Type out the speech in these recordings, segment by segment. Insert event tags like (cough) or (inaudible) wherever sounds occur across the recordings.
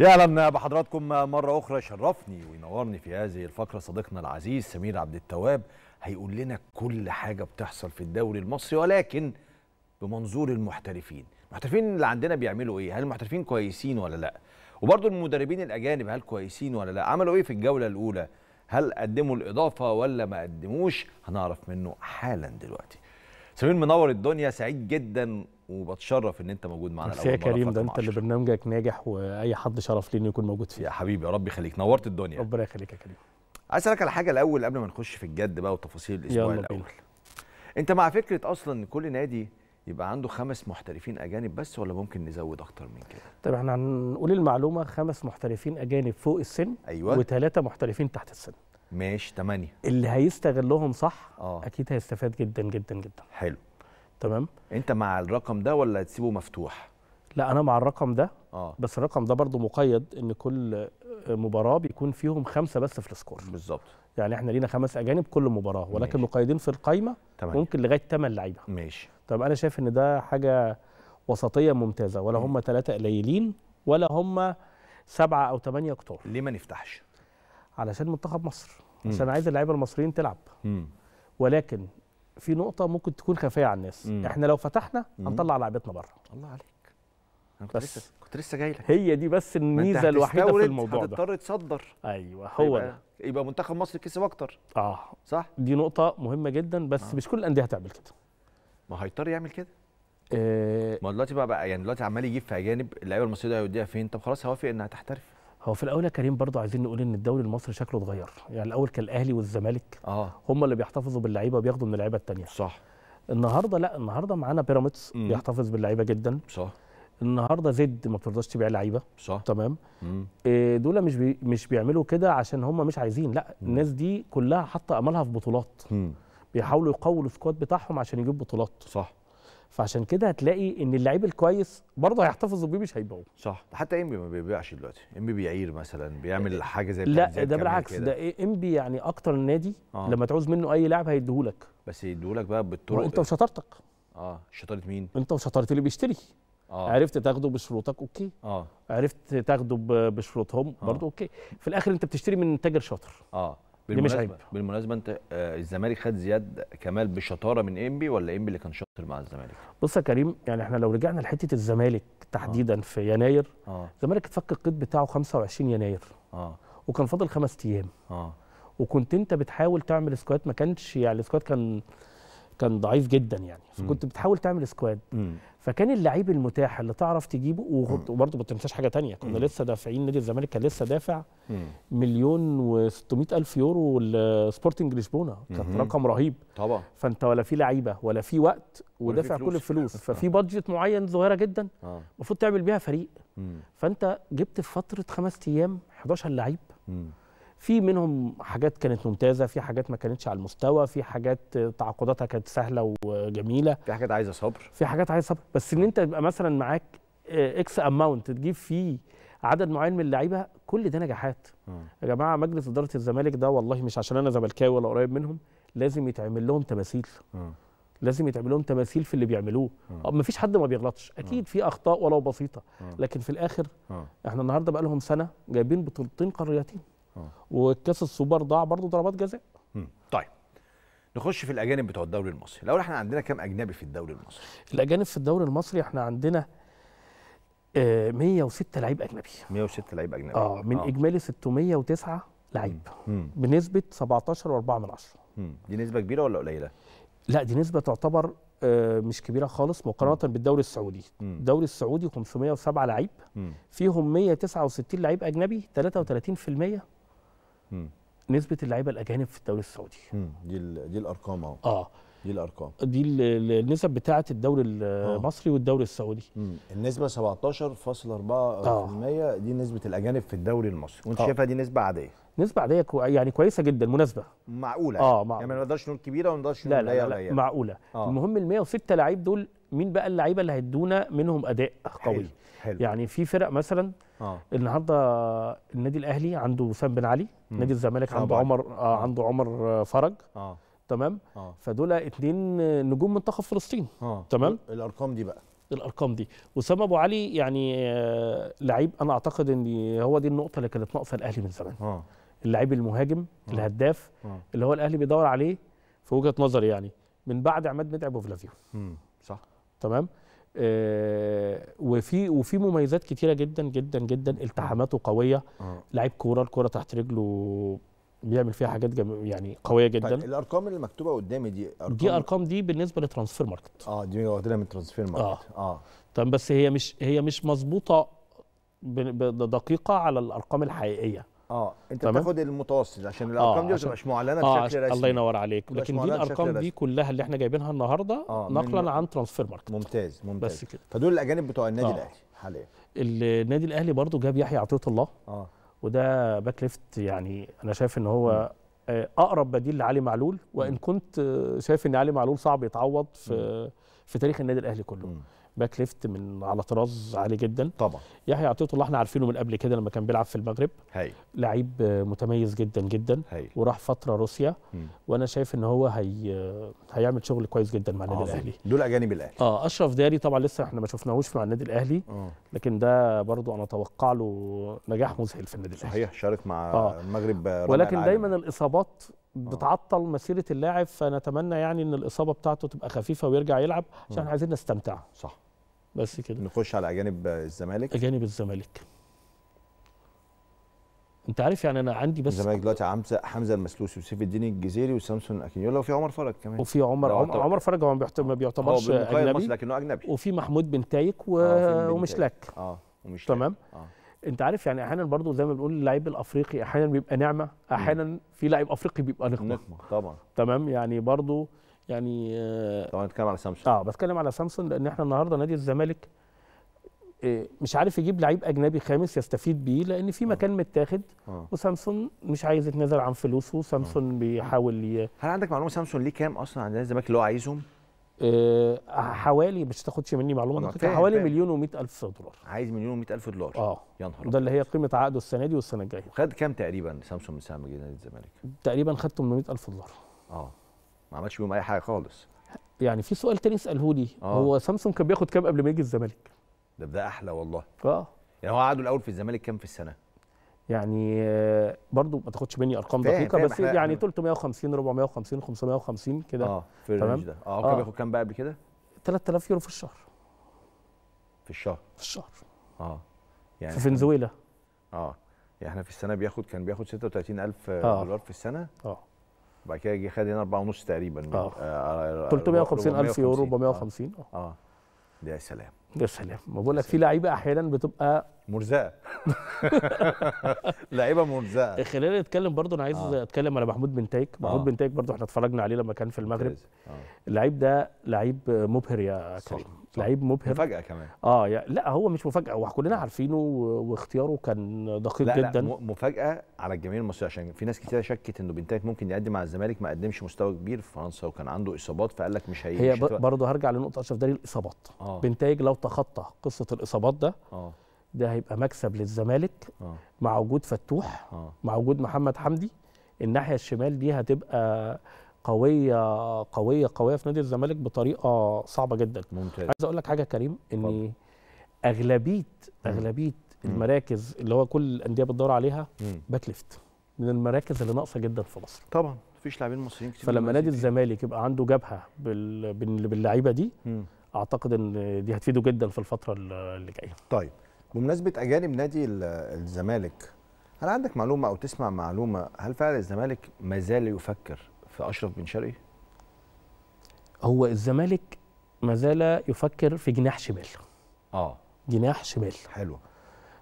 يا اهلا بحضراتكم مرة أخرى شرفني وينورني في هذه الفقرة صديقنا العزيز سمير عبد التواب هيقول لنا كل حاجة بتحصل في الدوري المصري ولكن بمنظور المحترفين المحترفين اللي عندنا بيعملوا إيه؟ هل المحترفين كويسين ولا لأ؟ وبرضو المدربين الأجانب هل كويسين ولا لأ؟ عملوا إيه في الجولة الأولى؟ هل قدموا الإضافة ولا ما قدموش؟ هنعرف منه حالا دلوقتي سمير منور الدنيا سعيد جدا وبتشرف ان انت موجود معانا الاول يا كريم ده انت اللي برنامجك ناجح واي حد شرف لي انه يكون موجود فيه يا حبيبي يا رب يخليك نورت الدنيا ربنا يخليك يا كريم عايز اسالك على حاجه الاول قبل ما نخش في الجد بقى وتفاصيل الاسبوع الاول بينا. انت مع فكره اصلا ان كل نادي يبقى عنده خمس محترفين اجانب بس ولا ممكن نزود اكتر من كده طب احنا هنقول المعلومه خمس محترفين اجانب فوق السن أيوة. وثلاثه محترفين تحت السن ماشي 8 اللي هيستغلهم صح آه. اكيد هيستفاد جدا جدا جدا حلو تمام انت مع الرقم ده ولا تسيبه مفتوح لا انا مع الرقم ده آه. بس الرقم ده برضو مقيد ان كل مباراه بيكون فيهم خمسه بس في السكور بالظبط يعني احنا لينا خمس اجانب كل مباراه ولكن ماشي. مقيدين في القايمه تمام. ممكن لغايه 8 لعيبه ماشي طب انا شايف ان ده حاجه وسطيه ممتازه ولا هم ثلاثه قليلين ولا هم سبعه او ثمانيه كتار ليه ما نفتحش علشان منتخب مصر عشان عايز اللعيبه المصريين تلعب مم. ولكن في نقطه ممكن تكون خفيه على الناس مم. احنا لو فتحنا هنطلع لعيبتنا بره الله عليك انا كنت لسه كنت لسه جاي لك هي دي بس الميزه الوحيده في الموضوع ده هتضطر تصدر ايوه هو يبقى, يبقى منتخب مصر كسب اكتر اه صح دي نقطه مهمه جدا بس آه. مش كل الانديه هتعمل كده ما هيضطر يعمل كده إيه ما دلوقتي بقى, بقى يعني دلوقتي عمال يجيب في اجانب اللعيبه المصريه دي هيوديها فين طب خلاص هوافق انها تحترف هو في الاول يا كريم برضه عايزين نقول ان الدوري المصري شكله اتغير يعني الاول كان الاهلي والزمالك آه. هم اللي بيحتفظوا باللعيبه وبياخدوا من اللعيبه الثانيه صح النهارده لا النهارده معانا بيراميدز بيحتفظ باللعيبه جدا صح النهارده زد ما بترضاش تبيع لعيبه صح تمام إيه دول مش بي مش بيعملوا كده عشان هم مش عايزين لا مم. الناس دي كلها حاطه امالها في بطولات مم. بيحاولوا يقووا السكواد بتاعهم عشان يجيبوا بطولات صح فعشان كده هتلاقي ان اللعيب الكويس برضه هيحتفظ بيه مش هيبيعوه صح حتى امبي ما بيبيعش دلوقتي امبي بيعير مثلا بيعمل آه، حاجه زي لا ده بالعكس ده امبي يعني اكتر نادي آه. لما تعوز منه اي لاعب هيديهولك بس يديهولك بقى بالطرق انت وشطارتك اه شطاره مين انت وشطاره اللي بيشتري آه. عرفت تاخده بشروطك اوكي آه. عرفت تاخده بشروطهم آه. برضه اوكي في الاخر انت بتشتري من تاجر شاطر اه دي مش عيب بالمناسبه انت آه الزمالك خد زياد كمال بشطاره من انبي إيه ولا انبي إيه اللي كان شاطر مع الزمالك؟ بص يا كريم يعني احنا لو رجعنا لحته الزمالك تحديدا آه. في يناير آه. الزمالك اتفك القيد بتاعه 25 يناير اه وكان فاضل خمس ايام اه وكنت انت بتحاول تعمل سكواد ما كانش يعني السكواد كان كان ضعيف جدا يعني فكنت بتحاول تعمل سكواد فكان اللعيب المتاح اللي تعرف تجيبه وبرضه ما تنساش حاجه تانية كنا لسه دافعين نادي الزمالك كان لسه دافع مليون و الف يورو لسبورتنج لشبونه كان رقم رهيب طبعا فانت ولا في لعيبه ولا في وقت ودافع كل الفلوس ففي بادجت معين صغيره جدا آه. المفروض تعمل بيها فريق فانت جبت في فتره خمس ايام 11 لعيب في منهم حاجات كانت ممتازه في حاجات ما كانتش على المستوى في حاجات تعاقداتها كانت سهله وجميله في حاجات عايزه صبر في حاجات عايزه صبر بس ان انت يبقى مثلا معاك اكس اماونت تجيب فيه عدد معين من اللعيبه كل ده نجاحات يا جماعه مجلس اداره الزمالك ده والله مش عشان انا زملكاوي ولا قريب منهم لازم يتعمل لهم تماثيل لازم يتعمل لهم تماثيل في اللي بيعملوه ما فيش حد ما بيغلطش اكيد في اخطاء ولو بسيطه لكن في الاخر احنا النهارده بقى لهم سنه جايبين بطولتين قاريتين اه. والكاس السوبر ضاع برضه ضربات جزاء طيب نخش في الاجانب بتوع الدوري المصري الاول احنا عندنا كام اجنبي في الدوري المصري الاجانب في الدوري المصري احنا عندنا 106 آه، لعيب اجنبي 106 لعيب اجنبي اه من آه. اجمالي 609 لعيب بنسبه 17.4 دي نسبه كبيره ولا قليله لا دي نسبه تعتبر آه، مش كبيره خالص مقارنه بالدوري السعودي الدوري السعودي 507 لعيب فيهم 169 لعيب اجنبي 33% نسبه اللعيبه الاجانب في الدوري السعودي مم. دي دي الارقام اهو اه دي الارقام دي النسب بتاعه الدوري آه. المصري آه. والدوري السعودي مم. النسبه 17.4% آه. دي نسبه الاجانب في الدوري المصري وانت آه. شايفها دي نسبه عاديه نسبة عادية كو يعني كويسة جدا مناسبة معقولة اه معقولة يعني ما نقدرش نقول كبيرة وما نقدرش نقول لا لا, لا, لا يعني. معقولة آه. المهم ال 106 لعيب دول مين بقى اللعيبة اللي هيدونا منهم أداء قوي حلو. حلو. يعني في فرق مثلا آه. النهارده النادي الاهلي عنده وسام بن علي مم. نادي الزمالك آه، آه، آه. عنده عمر آه عنده عمر فرج آه. تمام آه. فدول اتنين نجوم منتخب فلسطين آه. تمام الارقام دي بقى الارقام دي وسام ابو علي يعني لعيب انا اعتقد ان هو دي النقطه اللي كانت ناقصه الاهلي من زمان آه. اللعيب المهاجم آه. الهداف آه. اللي هو الاهلي بيدور عليه في وجهه نظري يعني من بعد عماد متعب وفلافيو صح تمام آه، وفي وفي مميزات كتيره جدا جدا جدا التحاماته قويه آه. لعيب كوره الكوره تحت رجله بيعمل فيها حاجات يعني قويه طيب، جدا طيب الارقام اللي مكتوبه قدامي دي أرقام دي ارقام دي بالنسبه لترانسفير ماركت اه دي واخدينها من ترانسفير ماركت اه, آه. طب بس هي مش هي مش مظبوطه دقيقه على الارقام الحقيقيه اه انت بتاخد المتوسط عشان الارقام آه دي ما تبقاش معلنه آه بشكل رسمي الله ينور عليك لكن دي الارقام دي كلها اللي احنا جايبينها النهارده آه نقلا عن ترانسفير ماركت ممتاز ممتاز بس كده فدول الاجانب بتوع النادي آه الاهلي حاليا النادي الاهلي برضو جاب يحيى عطيه الله اه وده باك ليفت يعني انا شايف ان هو آه، اقرب بديل لعلي معلول وان كنت آه، شايف ان علي معلول صعب يتعوض في في تاريخ النادي الاهلي كله م. باك ليفت من على طراز عالي جدا طبعا يحيى عطيه الله احنا عارفينه من قبل كده لما كان بيلعب في المغرب هي. لعيب متميز جدا جدا هي. وراح فتره روسيا م. وانا شايف ان هو هي هيعمل شغل كويس جدا مع النادي الاهلي دول اجانب الاهلي اه اشرف داري طبعا لسه احنا ما شفناهوش مع النادي الاهلي آه. لكن ده برضو انا اتوقع له نجاح مذهل في النادي الاهلي صحيح شارك مع آه. المغرب ولكن العالم. دايما الاصابات آه. بتعطل مسيره اللاعب فنتمنى يعني ان الاصابه بتاعته تبقى خفيفه ويرجع يلعب عشان آه. عايزين نستمتع صح بس كده نخش على اجانب الزمالك اجانب الزمالك انت عارف يعني انا عندي بس الزمالك دلوقتي حمزه حمزه المسلوسي وسيف الدين الجزيري وسامسون اكينيولا وفي عمر فرج كمان وفي عمر عمر, عمر فرج هو ما بيعتبرش اجنبي لكنه اجنبي وفي محمود بن تايك و... آه ومشلاك اه ومش تمام آه. انت عارف يعني احيانا برضو زي ما بنقول اللعيب الافريقي احيانا بيبقى نعمه احيانا في لعيب افريقي بيبقى نقمه نقمه طبعا تمام يعني برضو يعني آه، طبعا بتكلم على سامسونج اه بتكلم على سامسونج لان احنا النهارده نادي الزمالك آه، مش عارف يجيب لعيب اجنبي خامس يستفيد بيه لان في آه. مكان متاخد وسامسون مش عايز يتنازل عن فلوسه سامسون بيحاول ي... هل عندك معلومه سامسون ليه كام اصلا عند نادي الزمالك اللي هو عايزهم؟ أه حوالي مش تاخدش مني معلومه دقيقه حوالي فهم. مليون و الف دولار عايز مليون و الف دولار اه يا نهار ده اللي هي قيمه عقده السنه دي والسنه الجايه خد كام تقريبا سامسونج من سهم نادي الزمالك؟ تقريبا خد 800 الف دولار اه ما عملش بيهم اي حاجه خالص يعني في سؤال تاني اساله لي آه. هو سامسونج كان بياخد كام قبل ما يجي الزمالك ده ده احلى والله اه يعني هو قعدوا الاول في الزمالك كام في السنه يعني آه، برضو ما تاخدش مني ارقام دقيقه بس يعني 350 450 550 كده اه في تمام ده اه كان آه. بياخد كام بقى قبل كده 3000 يورو في الشهر في الشهر في الشهر اه يعني في فنزويلا اه يعني احنا في السنه بياخد كان بياخد 36000 آه. دولار في السنه اه بعد كده جه خد هنا 4.5 تقريبا اه 350 آه، الف يورو 450 آه. اه يا سلام يا سلام ما بقول لك في لعيبه احيانا بتبقى مرزقه (laughs) لعيبه مرزقه خلينا نتكلم برضو انا عايز آه. اتكلم على محمود بن تايك آه. محمود آه. تايك برضو احنا اتفرجنا عليه لما كان في المغرب آه. اللعيب ده لعيب مبهر يا كريم لعيب مبهر مفاجاه كمان اه يعني لا هو مش مفاجاه وكلنا آه. عارفينه واختياره كان دقيق لا جدا لا مفاجاه على الجميع المصري عشان في ناس كتير شكت انه بنتايك ممكن يقدم على الزمالك ما قدمش مستوى كبير في فرنسا وكان عنده اصابات فقال لك مش هي هي برضه هرجع لنقطه اشرف داري الاصابات آه. بنتايج لو تخطى قصه الاصابات ده آه. ده هيبقى مكسب للزمالك آه. مع وجود فتوح آه. مع وجود محمد حمدي الناحيه الشمال دي هتبقى قويه قويه قويه في نادي الزمالك بطريقه صعبه جدا ممتاز عايز اقول لك حاجه كريم ان اغلبيه اغلبيه المراكز اللي هو كل الانديه بتدور عليها باك ليفت من المراكز اللي ناقصه جدا في مصر طبعا مفيش لاعبين مصريين كتير فلما نادي الزمالك يبقى عنده جبهه بال... باللعيبه دي م. اعتقد ان دي هتفيده جدا في الفتره اللي جايه طيب بمناسبه اجانب نادي الزمالك هل عندك معلومه او تسمع معلومه هل فعلا الزمالك ما زال يفكر في اشرف بن شرقي هو الزمالك ما زال يفكر في جناح شمال اه جناح شمال حلو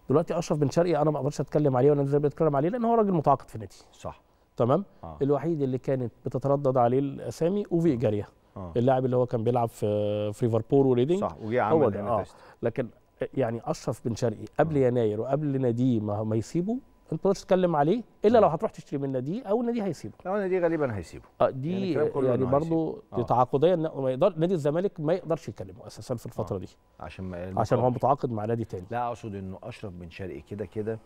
دلوقتي اشرف بن شرقي انا ما اقدرش اتكلم عليه ولا زي بتكلم عليه لان هو راجل متعاقد في النادي صح تمام آه. الوحيد اللي كانت بتتردد عليه الاسامي اوفي جاريا آه. اللاعب اللي هو كان بيلعب في في ليفربول وريدنج صح وجه عمل آه. لكن يعني اشرف بن شرقي قبل آه. يناير وقبل ناديه ما, ما يسيبه ما تقدرش تتكلم عليه الا لو هتروح تشتري من النادي او النادي هيسيبه لو النادي غالبا هيسيبه اه يعني دي يعني, يعني برضه آه. تعاقديا ما يقدر نادي الزمالك ما يقدرش يكلمه اساسا في الفتره آه. دي عشان ما عشان هو متعاقد مع نادي تاني لا اقصد انه اشرف بن شرقي كده كده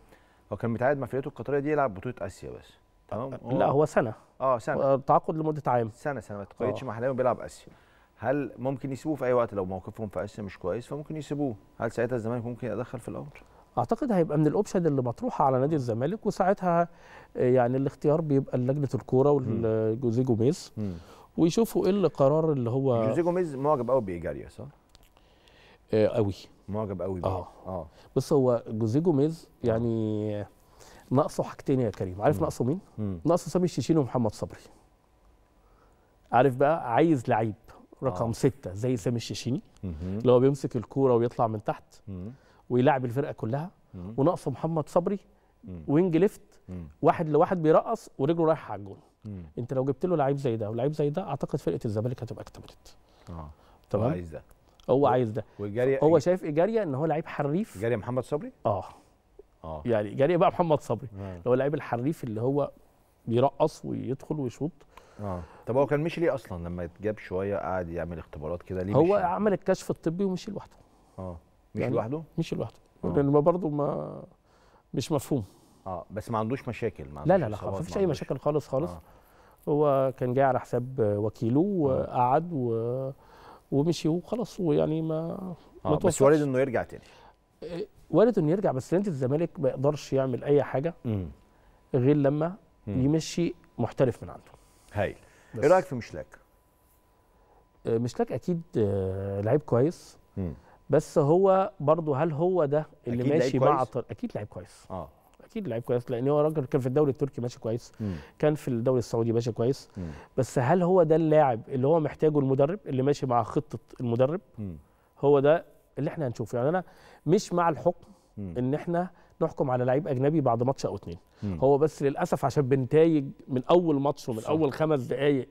هو كان متعاقد مع فرقته القطريه دي يلعب بطوله اسيا بس تمام آه، لا هو سنه اه سنه تعاقد لمده عام سنه سنه ما آه. تقيدش مع حلاوي بيلعب اسيا هل ممكن يسيبوه في اي وقت لو موقفهم في اسيا مش كويس فممكن يسيبوه هل ساعتها الزمالك ممكن يتدخل في الامر اعتقد هيبقى من الاوبشن اللي مطروحه على نادي الزمالك وساعتها آه، يعني الاختيار بيبقى لجنه الكوره وجوزي جوميز ويشوفوا ايه القرار اللي هو جوزيه جوميز معجب قوي بايجاريا صح؟ آه قوي معجب قوي بيه اه اه بص هو جوزيه جوميز يعني ناقصه حاجتين يا كريم عارف ناقصه مين؟ ناقصه سامي الشيشين ومحمد صبري عارف بقى عايز لعيب رقم آه. ستة زي سامي الشيشيني اللي هو بيمسك الكوره ويطلع من تحت مم. ويلعب الفرقه كلها وناقصه محمد صبري وينج ليفت واحد لواحد بيرقص ورجله رايحه على الجون انت لو جبت له لعيب زي ده ولعيب زي ده اعتقد فرقه الزمالك هتبقى اكتملت اه تمام هو عايز ده هو عايز ده هو شايف ايجاريا ان هو لعيب حريف ايجاريا محمد صبري اه اه يعني ايجاريا بقى محمد صبري اللي هو اللعيب الحريف اللي هو بيرقص ويدخل ويشوط اه طب هو كان مشي ليه اصلا لما اتجاب شويه قعد يعمل اختبارات كده ليه هو عمل الكشف الطبي ومشي لوحده اه مش يعني لوحده؟ مش لوحده آه. لان برضه ما مش مفهوم اه بس ما عندوش مشاكل ما عندوش لا لا لا ما فيش اي مشاكل خالص خالص آه. هو كان جاي على حساب وكيله آه. وقعد و... ومشي وخلاص ويعني ما آه بس وارد انه يرجع تاني إيه، وارد انه يرجع بس نادي الزمالك ما يقدرش يعمل اي حاجه مم. غير لما مم. يمشي محترف من عنده هايل ايه رايك في مشلاك؟ آه، مشلاك اكيد لعيب كويس مم. بس هو برضه هل هو ده اللي ماشي مع اكيد لعيب كويس اه اكيد لعيب كويس لان هو راجل كان في الدوري التركي ماشي كويس مم. كان في الدوري السعودي ماشي كويس مم. بس هل هو ده اللاعب اللي هو محتاجه المدرب اللي ماشي مع خطه المدرب مم. هو ده اللي احنا هنشوفه يعني انا مش مع الحكم مم. ان احنا نحكم على لعيب اجنبي بعد ماتش او اتنين مم. هو بس للاسف عشان بنتايج من اول ماتش ومن صح. اول خمس دقائق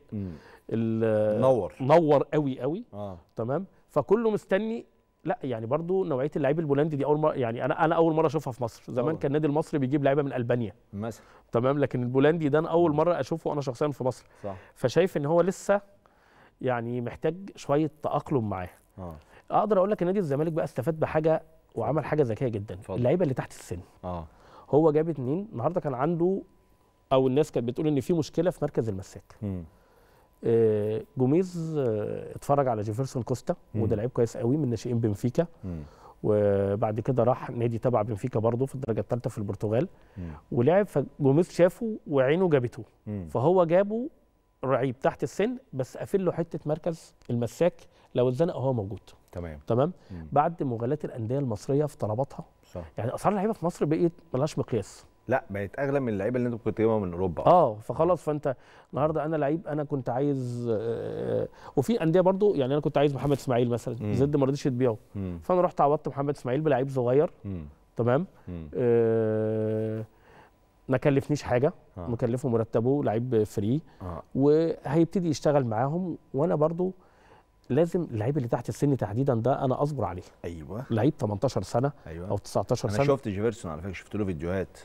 نور نور قوي قوي آه. تمام فكله مستني لا يعني برضو نوعيه اللعيب البولندي دي اول مره يعني انا انا اول مره اشوفها في مصر زمان أوه. كان النادي المصري بيجيب لعيبه من البانيا مثلا تمام لكن البولندي ده انا اول مره اشوفه انا شخصيا في مصر صح. فشايف ان هو لسه يعني محتاج شويه تاقلم معاه آه. اقدر اقول لك النادي الزمالك بقى استفاد بحاجه وعمل حاجه ذكيه جدا اللعيبه اللي تحت السن اه هو جاب اتنين النهارده كان عنده او الناس كانت بتقول ان في مشكله في مركز المساك م. آه، جوميز آه، اتفرج على جيفرسون كوستا وده لعيب كويس قوي من ناشئين بنفيكا وبعد كده راح نادي تبع بنفيكا برضه في الدرجه الثالثه في البرتغال ولعب فجوميز شافه وعينه جابته فهو جابه رعيب تحت السن بس قافل له حته مركز المساك لو اتزنق هو موجود تمام تمام بعد مغالاة الانديه المصريه في طلباتها صح. يعني اسعار اللعيبه في مصر بقيت ملهاش مقياس لا بقت اغلى من اللعيبه اللي انت كنت جايبها من اوروبا اه فخلاص فانت النهارده انا لعيب انا كنت عايز آه, آه، وفي انديه برضو يعني انا كنت عايز محمد اسماعيل مثلا زد ما رضيش تبيعه فانا رحت عوضت محمد اسماعيل بلعيب صغير تمام آه ما كلفنيش حاجه آه. مكلفه مرتبه لعيب فري آه. وهيبتدي يشتغل معاهم وانا برضو لازم اللعيب اللي تحت السن تحديدا ده انا اصبر عليه ايوه لعيب 18 سنه أيوة. او 19 سنه انا شفت جيفرسون على فكره شفت له فيديوهات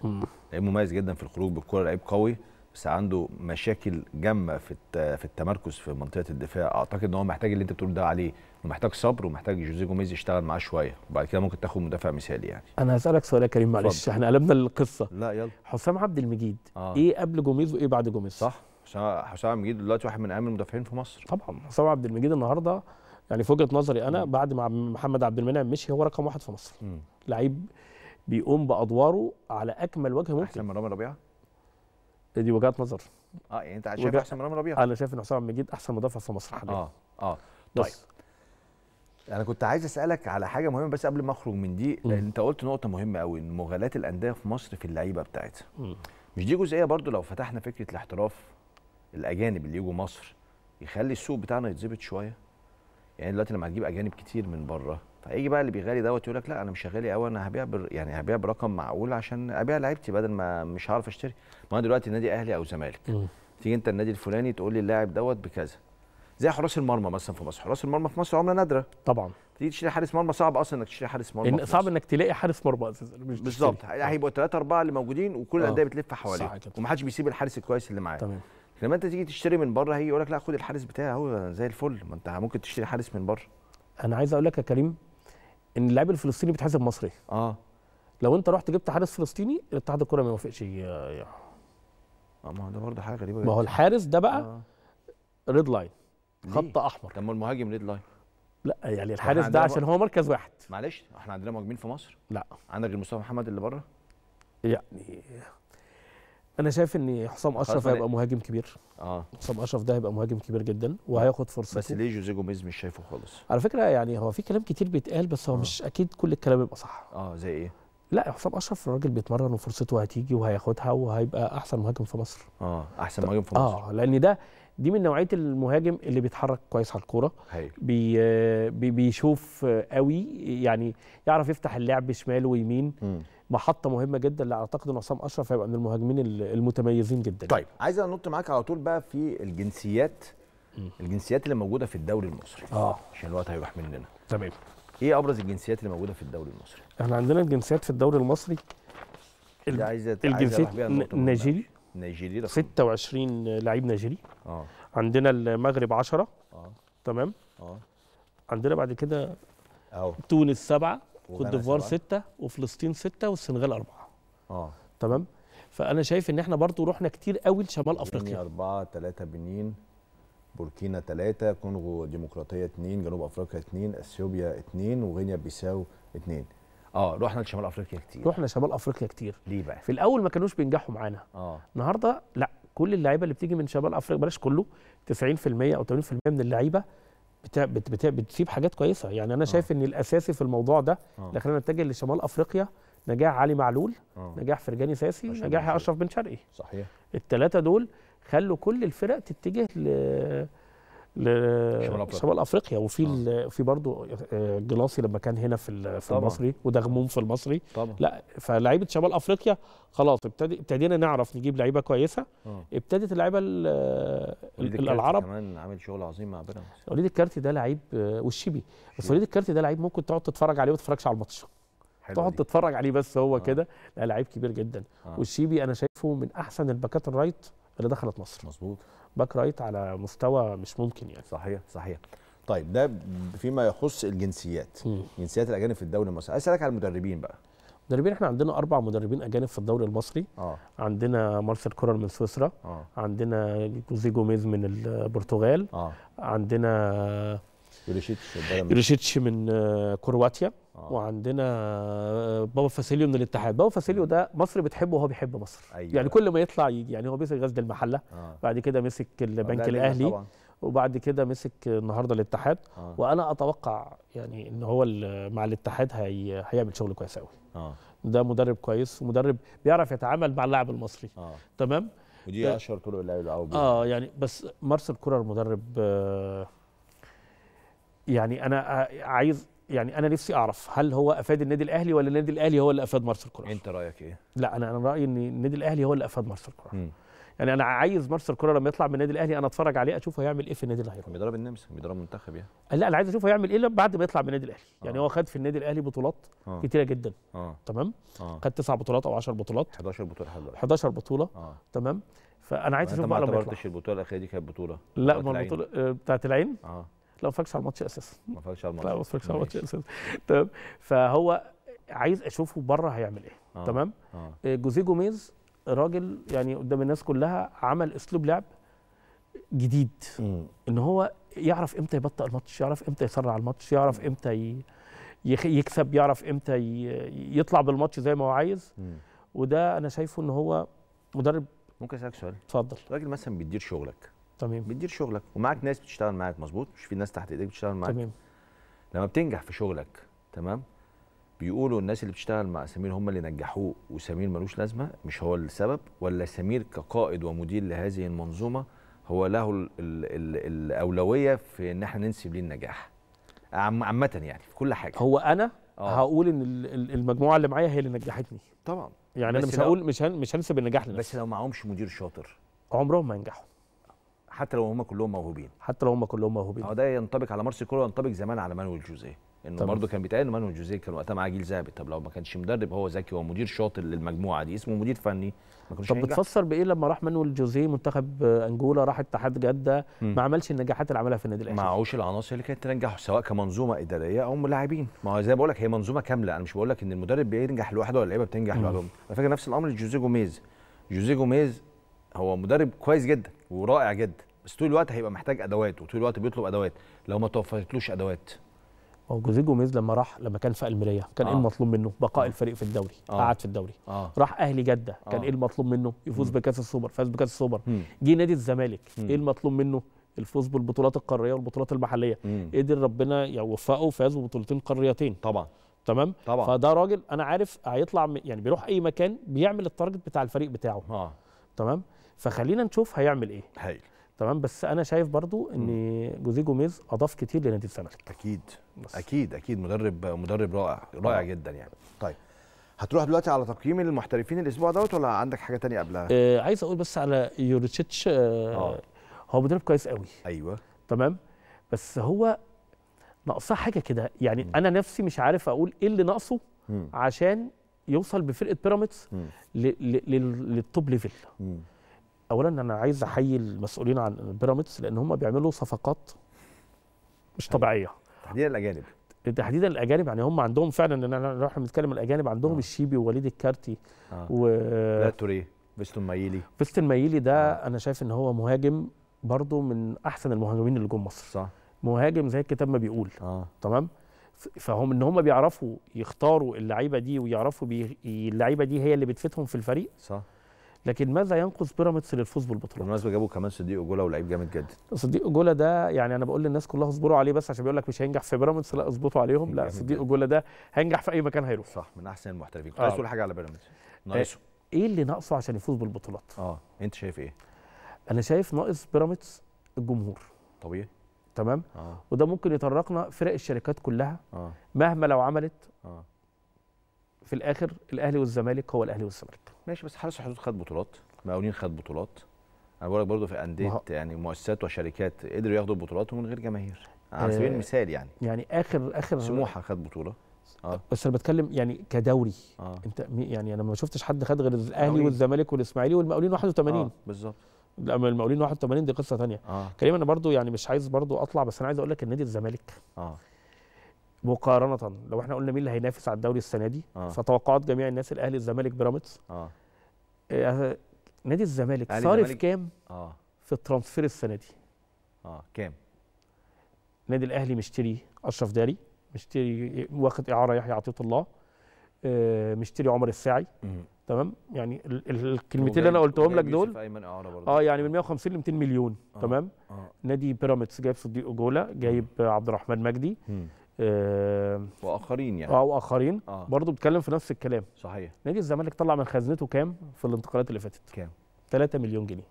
لعيب مميز جدا في الخروج بالكره لعيب قوي بس عنده مشاكل جامه في في التمركز في منطقه الدفاع اعتقد ان هو محتاج اللي انت بتقول ده عليه ومحتاج صبر ومحتاج جوزيه جوميز يشتغل معاه شويه وبعد كده ممكن تاخد مدافع مثالي يعني انا هسالك سؤال يا كريم معلش احنا قلبنا القصه لا يلا حسام عبد المجيد آه. ايه قبل جوميز وايه بعد جوميز صح حسام عبد المجيد دلوقتي واحد من اهم المدافعين في مصر طبعا حسام عبد المجيد النهارده يعني في وجهه نظري انا م. بعد ما محمد عبد المنعم مشي هو رقم واحد في مصر لعيب بيقوم بادواره على اكمل وجه ممكن احسن من رامي ربيعه دي وجهات نظر اه يعني انت شايف احسن من رامي ربيعه انا شايف ان حسام عبد المجيد احسن مدافع في مصر حاليا اه اه طيب انا كنت عايز اسالك على حاجه مهمه بس قبل ما اخرج من دي لان انت قلت نقطه مهمه قوي ان مغالاة الانديه في مصر في اللعيبه بتاعتها مش دي جزئيه برضو لو فتحنا فكره الاحتراف الاجانب اللي يجوا مصر يخلي السوق بتاعنا يتظبط شويه يعني دلوقتي لما هتجيب اجانب كتير من بره فيجي بقى اللي بيغالي دوت يقول لك لا انا مش هغالي قوي انا هبيع بر يعني هبيع برقم معقول عشان ابيع لعيبتي بدل ما مش هعرف اشتري ما انا دلوقتي نادي اهلي او زمالك تيجي انت النادي الفلاني تقول لي اللاعب دوت بكذا زي حراس المرمى مثلا في مصر حراس المرمى في مصر عمله نادره طبعا تيجي تشتري حارس مرمى صعب اصلا انك تشتري حارس مرمى إن صعب انك تلاقي حارس مرمى اساسا بالظبط هيبقوا ثلاثه اربعه اللي موجودين وكل آه. الانديه بتلف حواليه ومحدش بيسيب الحارس الكويس اللي معاه لما انت تيجي تشتري من بره هيجي يقول لك لا خد الحارس بتاعي اهو زي الفل ما انت ممكن تشتري حارس من بره انا عايز اقول لك يا كريم ان اللاعب الفلسطيني بيتحسب مصري اه لو انت رحت جبت حارس فلسطيني الاتحاد الكره ما يوافقش اه ما هو ده برضه حاجه غريبه ما هو الحارس ده بقى آه. ريد لاين خط احمر طب ما المهاجم ريد لاين لا يعني الحارس ده عشان هو مركز واحد معلش احنا عندنا مهاجمين في مصر لا عندك غير مصطفى محمد اللي بره يعني انا شايف ان حسام اشرف هيبقى مهاجم كبير اه حسام اشرف ده هيبقى مهاجم كبير جدا وهياخد فرصه بس ليه جوزيه جوميز مش شايفه خالص على فكره يعني هو في كلام كتير بيتقال بس هو آه. مش اكيد كل الكلام يبقى صح اه زي ايه لا حسام اشرف الراجل بيتمرن وفرصته هتيجي وهياخدها وهيبقى احسن مهاجم في مصر اه احسن مهاجم في مصر اه لان ده دي من نوعيه المهاجم اللي بيتحرك كويس على الكوره بي بيشوف قوي يعني يعرف يفتح اللعب شمال ويمين م. محطه مهمه جدا اللي اعتقد ان عصام اشرف هيبقى من المهاجمين المتميزين جدا طيب عايز انط معاك على طول بقى في الجنسيات م. الجنسيات اللي موجوده في الدوري المصري اه عشان الوقت هيروح مننا تمام ايه ابرز الجنسيات اللي موجوده في الدوري المصري احنا عندنا الجنسيات في الدوري المصري ال... عايز الجنسيات نيجيري نيجيري ده 26 لعيب نيجيري اه عندنا المغرب 10 اه تمام اه عندنا بعد كده اهو تونس سبعه كوت ديفوار سته وفلسطين سته والسنغال اربعه اه تمام فانا شايف ان احنا برضو رحنا كتير قوي لشمال افريقيا اربعه 3 بنين بوركينا 3 كونغو ديمقراطيه اثنين جنوب افريقيا اثنين اثيوبيا اثنين وغينيا بيساو اثنين اه رحنا لشمال افريقيا كتير رحنا شمال افريقيا كتير ليه بقى في الاول ما كانوش بينجحوا معانا اه النهارده لا كل اللعيبه اللي بتيجي من شمال افريقيا بلاش كله 90% او 80% من اللعيبه بتا... بت... بت... بتسيب حاجات كويسه يعني انا آه. شايف أوه. ان الاساسي في الموضوع ده اللي آه. خلينا نتجه لشمال افريقيا نجاح علي معلول أوه. نجاح فرجاني ساسي نجاح اشرف بن شرقي صحيح الثلاثه دول خلوا كل الفرق تتجه ل لشمال افريقيا وفي آه. في برضه آه، جلاصي لما كان هنا في في المصري ودغموم في المصري طبعا. لا فلعيبه شمال افريقيا خلاص ابتدينا نعرف نجيب لعيبه كويسه آه. ابتدت اللعيبه العرب كمان عامل شغل عظيم مع بيراميدز وليد الكارتي ده لعيب آه، والشيبي بس وليد الكارتي ده لعيب ممكن تقعد تتفرج عليه وما تتفرجش على الماتش تقعد تتفرج عليه بس هو آه. كده لا لعيب كبير جدا آه. والشيبي انا شايفه من احسن الباكات الرايت اللي دخلت مصر مظبوط باك رايت على مستوى مش ممكن يعني صحيح صحيح طيب ده فيما يخص الجنسيات م. جنسيات الاجانب في الدوري المصري عايز اسالك على المدربين بقى مدربين احنا عندنا اربع مدربين اجانب في الدوري المصري آه. عندنا مارسيل كورال من سويسرا آه. عندنا جوزي جوميز من البرتغال آه. عندنا يوريشيتش من كرواتيا آه. وعندنا آه، بابا فاسيليو من الاتحاد بابا فاسيليو ده مصر بتحبه وهو بيحب مصر أيوة. يعني كل ما يطلع يجي يعني هو مسك غزل المحله آه. بعد كده مسك البنك الاهلي طبعا. وبعد كده مسك النهارده الاتحاد آه. وانا اتوقع يعني ان هو مع الاتحاد هي هيعمل شغل كويس قوي آه. ده مدرب كويس ومدرب بيعرف يتعامل مع اللاعب المصري آه. تمام ودي اشهر طرق اللاعب العربي اه يعني بس مارسيل كولر مدرب آه يعني انا آه، عايز يعني انا نفسي اعرف هل هو افاد النادي الاهلي ولا النادي الاهلي هو اللي افاد مارسيل كولر انت رايك ايه لا انا انا رايي ان النادي الاهلي هو اللي افاد مارسيل كولر يعني انا عايز مارسيل كولر لما يطلع من النادي الاهلي انا اتفرج عليه اشوف هيعمل ايه في النادي الاهلي بيضرب النمسا بيضرب منتخب يعني لا انا عايز اشوف هيعمل ايه بعد ما يطلع من النادي الاهلي يعني آه. هو خد في النادي الاهلي بطولات آه. كتيره جدا آه. تمام آه. خد تسع بطولات او 10 بطولات 11 بطوله 11 بطوله آه. تمام فانا عايز يعني اشوف بقى لما يطلع البطوله الاخيره دي كانت بطوله لا ما البطوله آه، بتاعت العين اه لا ما اتفرجش على الماتش اساسا ما اتفرجش على الماتش لا ما اتفرجش على الماتش اساسا تمام فهو عايز اشوفه بره هيعمل ايه آه. تمام آه. آه. جوزيه جوميز راجل يعني قدام الناس كلها عمل اسلوب لعب جديد م. ان هو يعرف امتى يبطئ الماتش يعرف امتى يسرع الماتش يعرف امتى يكسب يعرف امتى يطلع بالماتش زي ما هو عايز م. وده انا شايفه ان هو مدرب ممكن اسالك سؤال اتفضل راجل مثلا بيدير شغلك تمام بتدير شغلك ومعاك ناس بتشتغل معاك مظبوط مش في ناس تحت ايديك بتشتغل معاك تمام لما بتنجح في شغلك تمام بيقولوا الناس اللي بتشتغل مع سمير هم اللي نجحوه وسمير ملوش لازمه مش هو السبب ولا سمير كقائد ومدير لهذه المنظومه هو له الـ الـ الـ الاولويه في ان احنا ننسب ليه النجاح عامه يعني في كل حاجه هو انا أوه. هقول ان المجموعه اللي معايا هي اللي نجحتني طبعا يعني انا مش هقول مش مش هنسب النجاح لنفسي بس لو معهمش مدير شاطر عمرهم ما ينجحوا حتى لو هم كلهم موهوبين حتى لو هم كلهم موهوبين اه ده ينطبق على مارسيل كولر وينطبق زمان على مانويل جوزيه انه برضه كان بيتقال انه مانويل جوزيه كان وقتها معاه جيل ذهبي طب لو ما كانش مدرب هو ذكي هو مدير شاطر للمجموعه دي اسمه مدير فني ما كانش طب هينجح. بتفسر بايه لما راح مانويل جوزيه منتخب انجولا راح اتحاد جده ما عملش النجاحات اللي عملها في النادي الاهلي معهوش العناصر اللي كانت تنجحه سواء كمنظومه اداريه او لاعبين ما هو زي ما بقول لك هي منظومه كامله انا مش بقول لك ان المدرب بينجح لوحده ولا اللعيبه بتنجح لوحدهم انا فاكر نفس الامر لجوزيه جوميز جوزيه جوميز هو مدرب كويس جدا ورائع جدا بس طول الوقت هيبقى محتاج ادوات وطول الوقت بيطلب ادوات لو ما توفرتلوش ادوات هو جوزيه جوميز لما راح لما كان في الميريا كان إيه آه. ايه المطلوب منه بقاء آه. الفريق في الدوري آه. قعد في الدوري آه. راح اهلي جده آه. كان آه. ايه المطلوب منه يفوز بكاس السوبر فاز بكاس السوبر جه نادي الزمالك ايه المطلوب منه الفوز بالبطولات القاريه والبطولات المحليه قدر إيه ربنا يوفقه فاز ببطولتين قاريتين طبعا تمام طبعا فده راجل انا عارف هيطلع يعني بيروح اي مكان بيعمل التارجت بتاع الفريق بتاعه آه. تمام فخلينا نشوف هيعمل ايه هايل تمام بس انا شايف برضو ان جوزيه جوميز اضاف كتير لنادي الزمالك اكيد بس. اكيد اكيد مدرب مدرب رائع رائع جدا يعني طيب هتروح دلوقتي على تقييم المحترفين الاسبوع دوت ولا عندك حاجه تانية قبلها آه عايز اقول بس على يوريتشيتش آه،, آه هو مدرب كويس قوي ايوه تمام بس هو ناقصاه حاجه كده يعني م. انا نفسي مش عارف اقول ايه اللي ناقصه عشان يوصل بفرقه بيراميدز للتوب ليفل اولا انا عايز احيي المسؤولين عن بيراميدز لان هم بيعملوا صفقات مش أيوة. طبيعيه تحديدا الاجانب تحديدا الاجانب يعني هم عندهم فعلا ان احنا بنتكلم الاجانب عندهم آه. الشيبي ووليد الكارتي آه. و توري فيستون مايلي فيستون مايلي ده آه. انا شايف ان هو مهاجم برضه من احسن المهاجمين اللي جم مصر صح مهاجم زي الكتاب ما بيقول آه. تمام فهم ان هم بيعرفوا يختاروا اللعيبه دي ويعرفوا بي... اللعيبه دي هي اللي بتفيدهم في الفريق صح لكن ماذا ينقذ بيراميدز للفوز بالبطوله؟ بالمناسبه جابوا كمان صديق جولا ولاعيب جامد جدا. صديق جولا ده يعني انا بقول للناس كلها اصبروا عليه بس عشان بيقول لك مش هينجح في بيراميدز لا اظبطوا عليهم لا صديق جولا ده هينجح في اي مكان هيروح. صح من احسن المحترفين. كنت عايز آه. تقول حاجه على بيراميدز. ناقصه. آه، ايه اللي ناقصه عشان يفوز بالبطولات؟ اه انت شايف ايه؟ انا شايف ناقص بيراميدز الجمهور. طبيعي. تمام آه. وده ممكن يطرقنا فرق الشركات كلها آه. مهما لو عملت آه. في الاخر الاهلي والزمالك هو الاهلي والزمالك ماشي بس حرس الحدود خد بطولات مقاولين خد بطولات انا بقول لك برضه في انديه يعني مؤسسات وشركات قدروا ياخدوا بطولات ومن غير جماهير على آه، سبيل المثال يعني يعني اخر اخر سموحه خد بطوله آه. بس انا بتكلم يعني كدوري آه. انت يعني انا ما شفتش حد خد غير الاهلي والزمالك والاسماعيلي والمقاولين 81 آه بالظبط لما المقاولين 81 دي قصه ثانيه آه. كريم انا برضو يعني مش عايز برضو اطلع بس انا عايز اقول لك ان نادي الزمالك آه. مقارنه لو احنا قلنا مين اللي هينافس على الدوري السنه دي آه. فتوقعات جميع الناس الاهلي الزمالك بيراميدز آه. آه. نادي الزمالك صارف كام آه. في الترانسفير السنه دي اه كام النادي الاهلي مشتري اشرف داري مشتري واخد اعاره يحيى عطيه الله آه، مشتري عمر الساعي تمام يعني الكلمتين اللي انا قلتهم لك دول آه،, اه يعني من 150 ل 200 مليون آه تمام آه نادي بيراميدز جايب صديق اجولا جايب عبد الرحمن مجدي آه واخرين يعني اه واخرين آه برضه بتكلم في نفس الكلام صحيح نادي الزمالك طلع من خزنته كام في الانتقالات اللي فاتت كام 3 مليون جنيه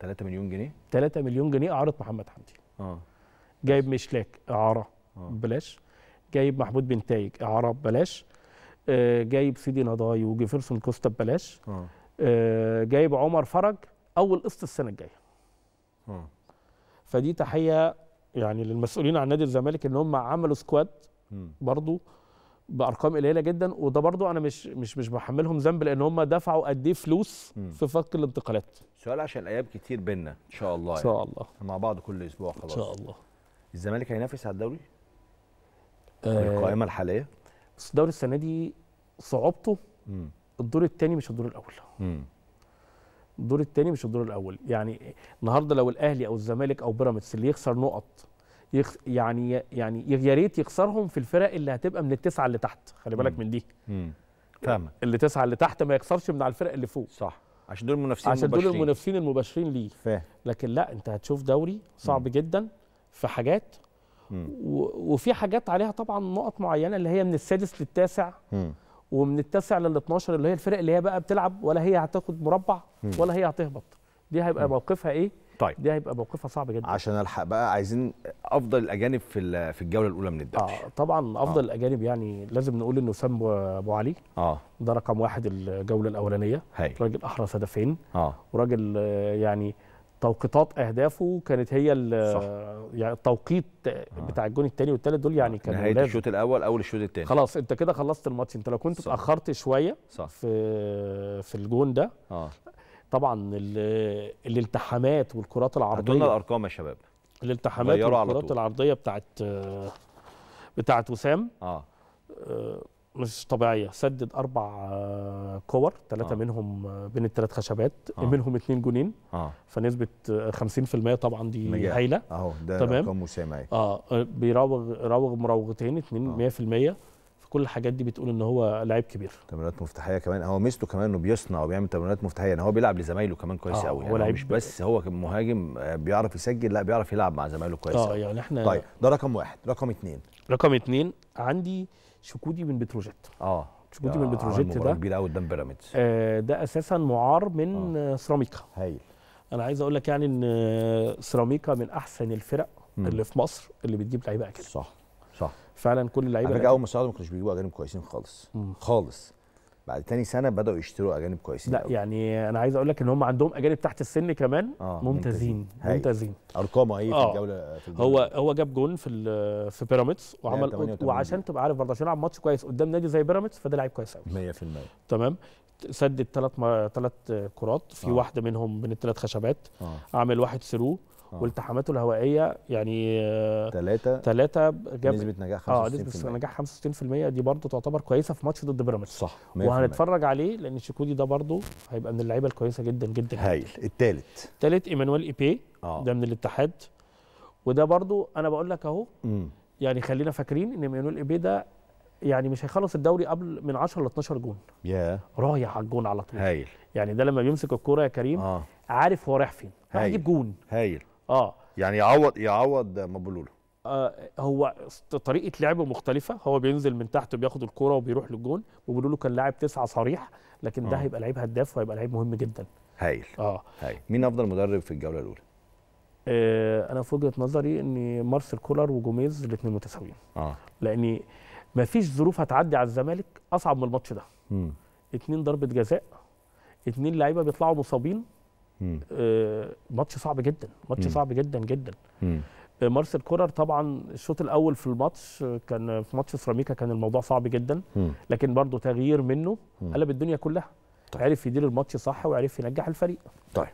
3 مليون جنيه 3 مليون جنيه اعاره محمد حمدي اه جايب مشلاك اعاره آه ببلاش جايب محمود بن تايج اعاره ببلاش آه، جايب سيدي نضاي وجيفرسون كوستا ببلاش آه. آه، جايب عمر فرج اول قسط السنه الجايه آه. فدي تحيه يعني للمسؤولين عن نادي الزمالك ان هم عملوا سكواد برضو بارقام قليله جدا وده برضو انا مش مش مش بحملهم ذنب لان هم دفعوا قد ايه فلوس م. في فك الانتقالات سؤال عشان الايام كتير بينا ان شاء الله ان يعني. شاء الله مع بعض كل اسبوع خلاص ان شاء الله الزمالك هينافس على الدوري آه القائمه الحاليه بس الدوري السنه دي صعوبته الدور الثاني مش الدور الاول مم. الدور الثاني مش الدور الاول يعني النهارده لو الاهلي او الزمالك او بيراميدز اللي يخسر نقط يخ يعني يعني يا ريت يخسرهم في الفرق اللي هتبقى من التسعه اللي تحت خلي بالك من دي فاهمك اللي تسعه اللي تحت ما يخسرش من على الفرق اللي فوق صح عشان دول المنافسين المباشرين عشان دول المنافسين المباشرين ليه فاهم لكن لا انت هتشوف دوري صعب مم. جدا في حاجات وفي حاجات عليها طبعا نقط معينه اللي هي من السادس للتاسع م. ومن التاسع لل 12 اللي هي الفرق اللي هي بقى بتلعب ولا هي هتاخد مربع م. ولا هي هتهبط دي هيبقى م. موقفها ايه طيب دي هيبقى موقفها صعب جدا عشان الحق بقى عايزين افضل الاجانب في في الجوله الاولى من الدوري اه طبعا افضل آه. الاجانب يعني لازم نقول انه سام ابو علي اه ده رقم واحد الجوله الاولانيه هي. راجل احرز هدفين اه وراجل آه، يعني توقيتات اهدافه كانت هي يعني التوقيت آه. بتاع الجون الثاني والثالث دول يعني آه، كان نهايه الشوط الاول اول الشوط الثاني خلاص انت كده خلصت الماتش انت لو كنت صح. اتاخرت شويه صح. في في الجون ده آه. طبعا الالتحامات والكرات العرضيه قلنا الارقام يا شباب الالتحامات والكرات العرضيه بتاعت بتاعت وسام اه, آه مش طبيعيه سدد اربع آه، كور ثلاثه آه. منهم آه، بين الثلاث خشبات آه. منهم اثنين جونين آه. فنسبه 50% آه، طبعا دي هايله اهو ده تمام رقم مساعي. اه بيراوغ راوغ مراوغتين اثنين آه. 100% كل الحاجات دي بتقول ان هو لعيب كبير تمريرات مفتاحيه كمان هو ميزته كمان انه بيصنع وبيعمل تمريرات مفتاحيه يعني هو بيلعب لزمايله كمان كويس قوي آه يعني هو لعيب مش بس هو مهاجم بيعرف يسجل لا بيعرف يلعب مع زمايله كويس اه يعني احنا طيب ده رقم واحد رقم اثنين رقم اثنين عندي شكودي من بتروجيت اه شكودي من بتروجيت ده كبير قوي قدام بيراميدز آه، ده اساسا معار من آه. سيراميكا هايل انا عايز اقول لك يعني ان سيراميكا من احسن الفرق م. اللي في مصر اللي بتجيب لعيبه اكل صح صح فعلا كل اللعيبه اول ما صعدوا ما كانوش بيجيبوا اجانب كويسين خالص م. خالص بعد تاني سنه بداوا يشتروا اجانب كويسين لا أوي. يعني انا عايز اقول لك ان هم عندهم اجانب تحت السن كمان آه ممتازين ممتازين, ارقامه ايه في آه الجوله في الجولة. هو هو جاب جون في في بيراميدز وعمل وعشان تبقى عارف برضه عشان يلعب ماتش كويس قدام نادي زي بيراميدز فده لعيب كويس قوي 100% تمام سدد ثلاث ثلاث كرات في آه. واحده منهم من الثلاث خشبات آه. عامل واحد ثرو آه. والتحاماته الهوائيه يعني ثلاثه آه، ثلاثه جاب نسبه نجاح 65% اه نسبه نجاح 65% دي برضه تعتبر كويسه في ماتش ضد بيراميدز صح وهنتفرج عليه لان شيكودي ده برضه هيبقى من اللعيبه الكويسه جدا جدا هايل الثالث الثالث ايمانويل ايبي آه. ده من الاتحاد وده برضه انا بقول لك اهو يعني خلينا فاكرين ان ايمانويل ايبي ده يعني مش هيخلص الدوري قبل من 10 ل 12 جون ياه yeah. رايح على الجون على طول هايل يعني ده لما بيمسك الكوره يا كريم آه. عارف هو رايح فين هيجيب جون هايل اه يعني يعوض يعوض مبلوله آه هو طريقه لعبه مختلفه هو بينزل من تحت وبياخد الكوره وبيروح للجون وبيقولوا كان لاعب تسعه صريح لكن ده آه. هيبقى لعيب هداف وهيبقى لعيب مهم جدا هايل اه هايل مين افضل مدرب في الجوله الاولى آه انا في وجهه نظري ان مارسيل كولر وجوميز الاثنين متساويين اه لان ما فيش ظروف هتعدي على الزمالك اصعب من الماتش ده امم اثنين ضربه جزاء اثنين لعيبه بيطلعوا مصابين آه ماتش صعب جدا ماتش صعب جدا جدا آه مارسيل كولر طبعا الشوط الاول في الماتش كان في ماتش سيراميكا كان الموضوع صعب جدا لكن برضه تغيير منه قلب الدنيا كلها طيب. عرف يدير الماتش صح وعرف ينجح الفريق طيب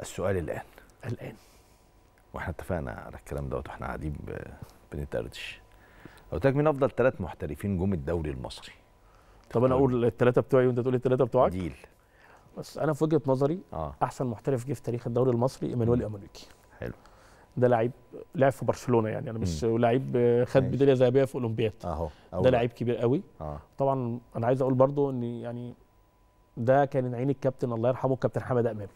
السؤال الان الان واحنا اتفقنا على الكلام دوت واحنا قاعدين بنتردش قلت لك مين افضل ثلاث محترفين جم الدوري المصري طب انا اقول الثلاثه بتوعي وانت تقول الثلاثه بتوعك ديل بس انا في وجهه نظري آه. احسن محترف جه في تاريخ الدوري المصري ايمانويل امانويكي حلو ده لعيب لعب في برشلونه يعني انا مش لعيب خد ميداليه ذهبيه في اولمبياد اهو ده لعيب كبير قوي آه. طبعا انا عايز اقول برضو ان يعني ده كان عين الكابتن الله يرحمه الكابتن حمد امام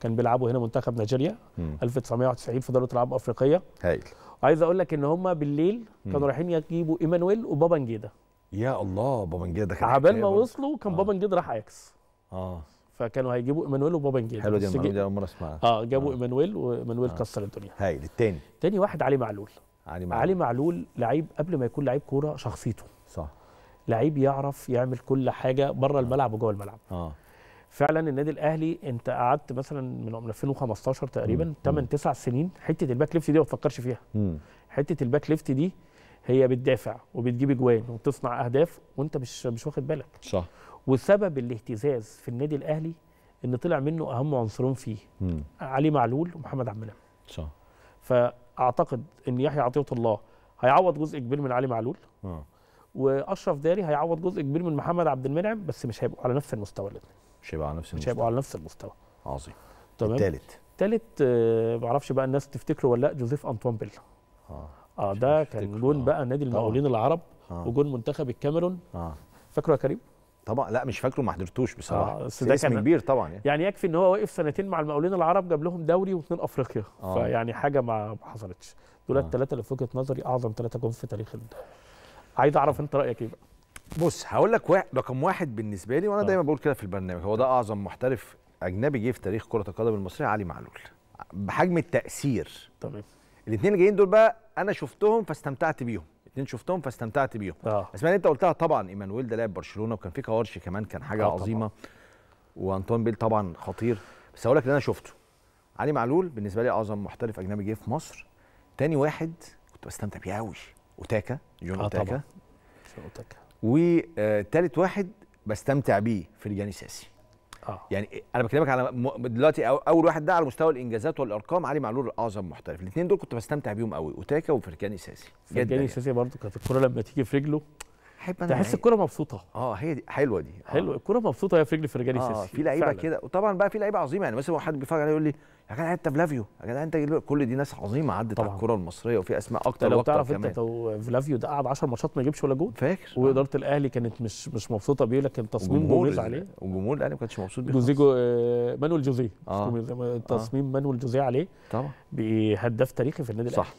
كان بيلعبوا هنا منتخب نيجيريا 1990 في دوري الالعاب الافريقيه هايل عايز اقول لك ان هم بالليل كانوا رايحين يجيبوا ايمانويل وبابا نجيده يا الله بابا نجيده كان عبال ما وصلوا كان آه. بابا نجيده راح اياكس اه فكانوا هيجيبوا ايمانويل وبابنجيل حلو دي المعلومه دي اول مره اسمعها اه جابوا آه. ايمانويل وايمانويل آه. كسر الدنيا هايل التاني تاني واحد علي معلول علي معلول علي معلول لعيب قبل ما يكون لعيب كوره شخصيته صح لعيب يعرف يعمل كل حاجه بره آه. الملعب وجوه الملعب اه فعلا النادي الاهلي انت قعدت مثلا من 2015 تقريبا 8 9 سنين حته الباك ليفت دي ما تفكرش فيها مم. حته الباك ليفت دي هي بتدافع وبتجيب اجوان وبتصنع اهداف وانت مش مش واخد بالك صح وسبب الاهتزاز في النادي الاهلي ان طلع منه اهم عنصرين فيه مم. علي معلول ومحمد عبد المنعم صح فاعتقد ان يحيى عطيه الله هيعوض جزء كبير من علي معلول آه. واشرف داري هيعوض جزء كبير من محمد عبد المنعم بس مش هيبقوا على نفس المستوى الاثنين مش هيبقوا على نفس المستوى مش هيبقوا على نفس المستوى عظيم تمام الثالث الثالث آه، ما اعرفش بقى الناس تفتكره ولا لا جوزيف انطوان بيلا اه اه ده كان جون آه. بقى نادي المقاولين العرب آه. وجون منتخب الكاميرون آه. فاكره يا كريم طبعا لا مش فاكره ما حضرتوش بصراحه آه بس ده اسم كبير طبعا يعني. يعني يكفي ان هو وقف سنتين مع المقاولين العرب جاب لهم دوري واثنين افريقيا آه. فيعني حاجه ما حصلتش دول آه. الثلاثه اللي في وجهه نظري اعظم ثلاثه جون في تاريخ عايز اعرف انت رايك ايه بقى بص هقول لك واحد رقم واحد بالنسبه لي وانا آه. دايما بقول كده في البرنامج هو ده اعظم محترف اجنبي جه في تاريخ كره القدم المصريه علي معلول بحجم التاثير تمام الاثنين جايين دول بقى انا شفتهم فاستمتعت بيهم اتنين شفتهم فاستمتعت بيهم آه. بس انت قلتها طبعا ايمانويل ده لاعب برشلونه وكان في كوارشي كمان كان حاجه آه عظيمه وانطون وانطوان بيل طبعا خطير بس هقول لك اللي انا شفته علي معلول بالنسبه لي اعظم محترف اجنبي جه في مصر تاني واحد كنت بستمتع بيه قوي اوتاكا جون آه اوتاكا اوتاكا وتالت واحد بستمتع بيه في الجاني ساسي آه. يعني انا بكلمك على م... دلوقتي اول واحد ده على مستوى الانجازات والارقام علي معلول الاعظم محترف الاثنين دول كنت بستمتع بيهم قوي اوتاكا وفركاني ساسي فركاني يعني. ساسي برضه كانت الكره لما تيجي في رجله تحس يعني الكره مبسوطه اه هي دي حلوه دي آه. حلوه الكره مبسوطه هي في رجل فرجاني آه ساسي في لعيبه كده وطبعا بقى في لعيبه عظيمه يعني مثلا واحد بيتفرج عليه يقول لي يا جدع انت فلافيو يا جدع انت كل دي ناس عظيمه عدت طبعا. على الكره المصريه وفي اسماء اكتر طيب لو تعرف انت فلافيو ده قعد 10 ماتشات ما يجيبش ولا جول فاكر واداره آه. الاهلي كانت مش مش مبسوطه بيه لكن تصميم جوميز عليه وجمهور الاهلي ما كانش مبسوط بيه جوزيه آه، مانويل جوزيه آه. إيه آه. تصميم آه. مانويل جوزيه عليه طبعا بهداف تاريخي في النادي الاهلي صح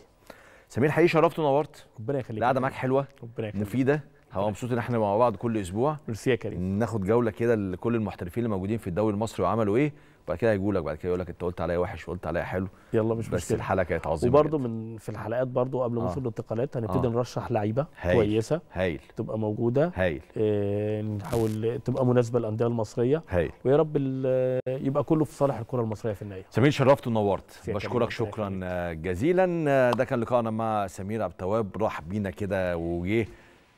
سمير حقيقي شرفت ونورت ربنا يخليك القعده معاك حلوه ربنا يخليك مفيده هبقى مبسوط ان احنا مع بعض كل اسبوع ميرسي يا كريم ناخد جوله كده لكل المحترفين اللي موجودين في الدوري المصري وعملوا ايه وبعد كده هيجوا لك بعد كده يقول لك انت قلت عليا وحش وقلت عليا حلو يلا مش بس مشكله بس الحلقه كانت عظيمه وبرده من في الحلقات برده قبل موسم آه. نوصل الانتقالات هنبتدي آه. نرشح لعيبه كويسه هايل تبقى موجوده هايل آه نحاول تبقى مناسبه للانديه المصريه هايل ويا رب آه، يبقى كله في صالح الكره المصريه في النهايه سمير شرفت ونورت بشكرك شكرا آه، جزيلا ده كان لقائنا مع سمير عبد التواب راح بينا كده وجه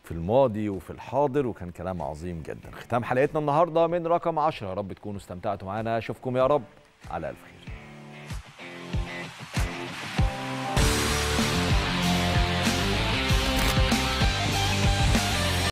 في الماضي وفي الحاضر وكان كلام عظيم جدا ختام حلقتنا النهارده من رقم 10 يا رب تكونوا استمتعتوا معانا اشوفكم يا رب على الف خير